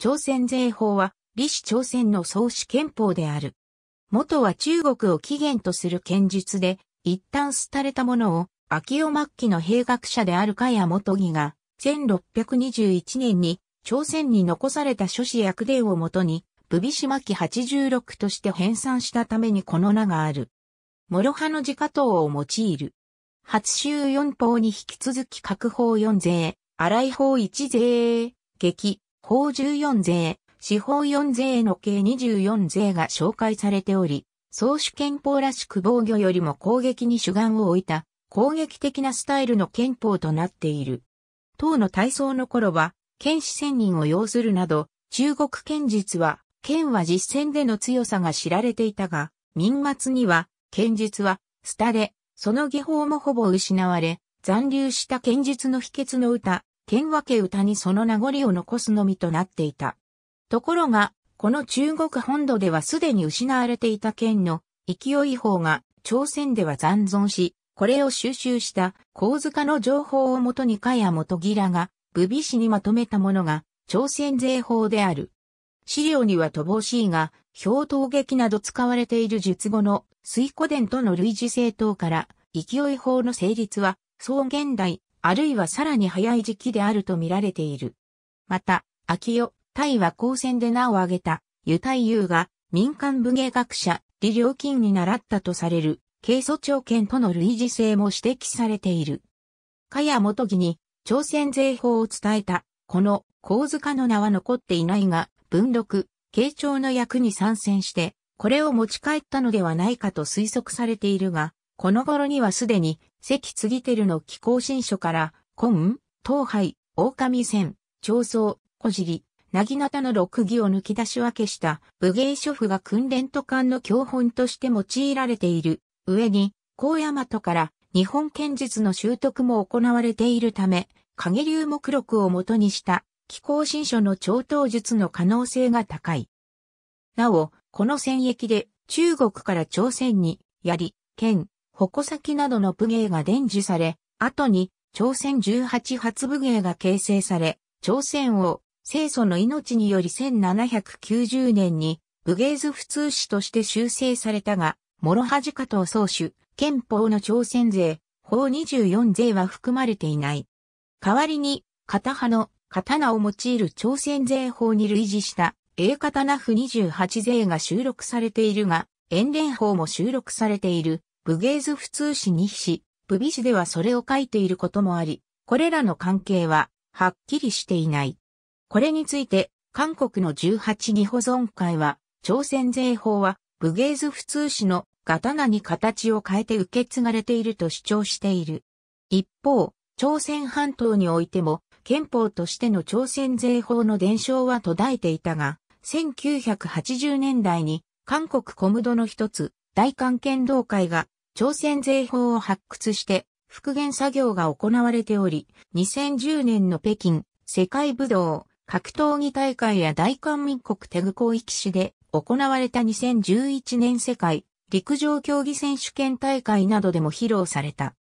朝鮮税法は、李氏朝鮮の創始憲法である。元は中国を起源とする剣術で、一旦廃れたものを、秋尾末期の兵学者である加谷元義が、1621年に、朝鮮に残された諸子薬伝をもとに、武備島記86として編纂したためにこの名がある。諸派の自家刀を用いる。初州四法に引き続き各法四税、荒い法一税、劇、法14税、司法4税の計24税が紹介されており、総主憲法らしく防御よりも攻撃に主眼を置いた攻撃的なスタイルの憲法となっている。党の体操の頃は、剣士仙人を要するなど、中国剣術は、剣は実戦での強さが知られていたが、民末には、剣術は、廃れ、その技法もほぼ失われ、残留した剣術の秘訣の歌、剣分け歌にその名残を残すのみとなっていた。ところが、この中国本土ではすでに失われていた剣の勢い法が朝鮮では残存し、これを収集した小塚の情報をもとにやも元ぎらが武備士にまとめたものが朝鮮税法である。資料には乏しいが、表投劇など使われている術後の水古伝との類似性等から、勢い法の成立は、総現代、あるいはさらに早い時期であると見られている。また、秋代、タイは高専で名を挙げた、ユタイユが民間武芸学者、李良金に習ったとされる、軽素長剣との類似性も指摘されている。かや元義に朝鮮税法を伝えた、この、高塚の名は残っていないが、文録、慶長の役に参戦して、これを持ち帰ったのではないかと推測されているが、この頃にはすでに、関継てるの気候新書から、雲、東海、狼戦、長僧、小尻、なぎなたの六義を抜き出し分けした武芸書譜が訓練と官の教本として用いられている。上に、高山とから日本剣術の習得も行われているため、影流目録を元にした気候新書の超刀術の可能性が高い。なお、この戦役で中国から朝鮮に、槍、剣、矛先などの武芸が伝授され、後に朝鮮18発武芸が形成され、朝鮮王、清祖の命により1790年に武芸図普通史として修正されたが、諸恥加藤総主、憲法の朝鮮税、法24税は含まれていない。代わりに、片派の刀を用いる朝鮮税法に類似した、A 刀譜28税が収録されているが、延年法も収録されている。ブゲーズ普通紙に比し、ブビ紙ではそれを書いていることもあり、これらの関係は、はっきりしていない。これについて、韓国の18義保存会は、朝鮮税法は、ブゲーズ普通紙の刀に形を変えて受け継がれていると主張している。一方、朝鮮半島においても、憲法としての朝鮮税法の伝承は途絶えていたが、1980年代に韓国コムドの一つ、大韓剣道会が朝鮮税法を発掘して復元作業が行われており、2010年の北京世界武道格闘技大会や大韓民国テグ広域市で行われた2011年世界陸上競技選手権大会などでも披露された。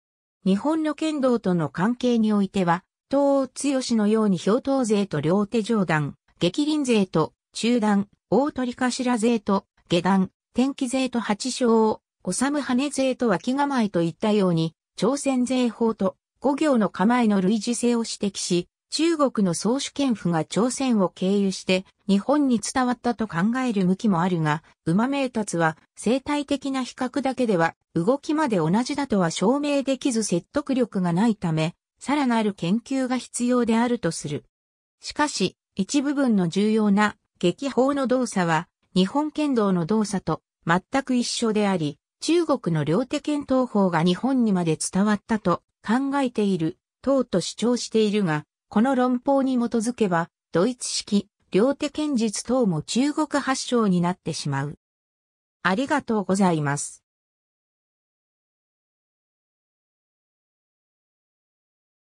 日本の剣道との関係においては、東欧剛のように氷頭税と両手上段、激輪税と中段、大取頭税と下段、天気税と八章をは羽税と脇構えといったように、朝鮮税法と五行の構えの類似性を指摘し、中国の総主権府が朝鮮を経由して日本に伝わったと考える向きもあるが、馬名達は生態的な比較だけでは動きまで同じだとは証明できず説得力がないため、さらなる研究が必要であるとする。しかし、一部分の重要な激法の動作は日本剣道の動作と全く一緒であり、中国の両手剣刀法が日本にまで伝わったと考えている、党と主張しているが、この論法に基づけば、ドイツ式、両手剣術等も中国発祥になってしまう。ありがとうございます。